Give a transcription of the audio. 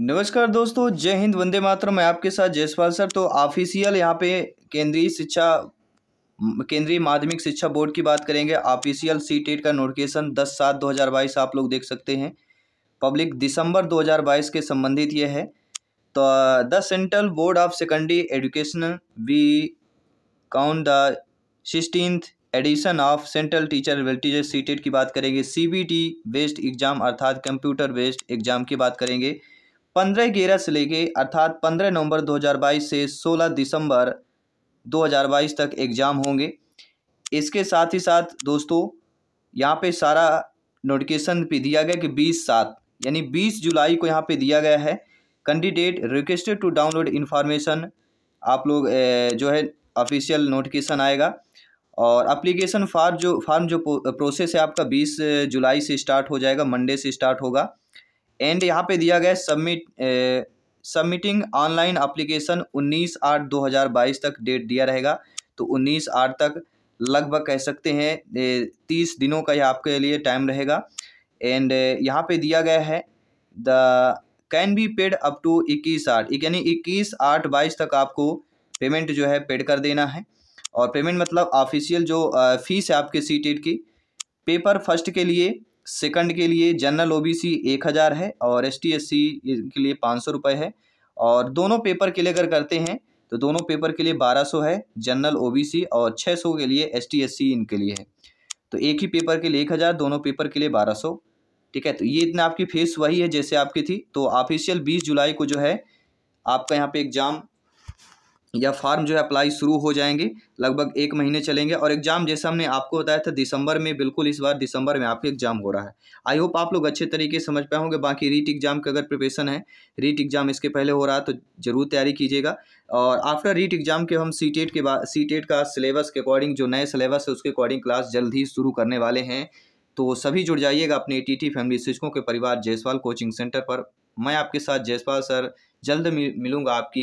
नमस्कार दोस्तों जय हिंद वंदे मातर मैं आपके साथ जयसवाल सर तो ऑफिशियल यहाँ पे केंद्रीय शिक्षा केंद्रीय माध्यमिक शिक्षा बोर्ड की बात करेंगे ऑफिशियल सी टेट का नोटिफिकेशन दस सात दो हज़ार बाईस आप लोग देख सकते हैं पब्लिक दिसंबर दो हज़ार बाईस के संबंधित ये है तो the central board of secondary education we count the sixteen edition of central teacher वेल्टीज सी टेट की बात करेंगे C B T based exam अर्थात कंप्यूटर बेस्ड एग्ज़ाम की बात करेंगे पंद्रह ग्यारह से लेके अर्थात पंद्रह नवंबर 2022 से 16 दिसंबर 2022 तक एग्ज़ाम होंगे इसके साथ ही साथ दोस्तों यहाँ पे सारा नोटिफिकेशन भी दिया गया कि बीस सात यानी बीस जुलाई को यहाँ पे दिया गया है candidate requested to download information आप लोग जो है ऑफिशियल नोटिफिकेशन आएगा और अप्लीकेशन फार्म जो फार्म जो प्रोसेस है आपका बीस जुलाई से स्टार्ट हो जाएगा मंडे से स्टार्ट होगा एंड यहाँ पे दिया गया सबमिट सबमिटिंग ऑनलाइन अप्लीकेशन उन्नीस आठ दो हज़ार बाईस तक डेट दिया रहेगा तो उन्नीस आठ तक लगभग कह सकते हैं तीस दिनों का यह आपके लिए टाइम रहेगा एंड यहाँ पे दिया गया है the can be paid up to इक्कीस आठ यानी इक्कीस आठ बाईस तक आपको पेमेंट जो है पेड कर देना है और पेमेंट मतलब ऑफिशियल जो फीस है आपके सी टेट e की पेपर फर्स्ट के लिए सेकंड के लिए जनरल ओबीसी एक हज़ार है और एस टी के लिए पाँच सौ रुपये है और दोनों पेपर के लिए अगर करते हैं तो दोनों पेपर के लिए बारह सौ है जनरल ओबीसी और छः सौ के लिए एस टी इनके लिए है तो एक ही पेपर के लिए एक हज़ार दोनों पेपर के लिए बारह सौ ठीक है तो ये इतना आपकी फीस वही है जैसे आपकी थी तो ऑफिशियल बीस जुलाई को जो है आपका यहाँ पर एग्ज़ाम या फार्म जो है अप्लाई शुरू हो जाएंगे लगभग एक महीने चलेंगे और एग्ज़ाम जैसा हमने आपको बताया था दिसंबर में बिल्कुल इस बार दिसंबर में आपके एग्ज़ाम हो रहा है आई होप आप लोग अच्छे तरीके से समझ पाए होंगे बाकी रीट एग्ज़ाम का अगर प्रिपरेशन है रीट एग्ज़ाम इसके पहले हो रहा है तो ज़रूर तैयारी कीजिएगा और आफ्टर रीट एग्ज़ाम के हम सी के बाद सी का सिलेबस के अकॉर्डिंग जो नए सिलेबस है उसके अकॉर्डिंग क्लास जल्द ही शुरू करने वाले हैं तो सभी जुड़ जाइएगा अपने टी टी फैमिली शिक्षकों के परिवार जयसवाल कोचिंग सेंटर पर मैं आपके साथ जयसवाल सर जल्द मिलूंगा आपकी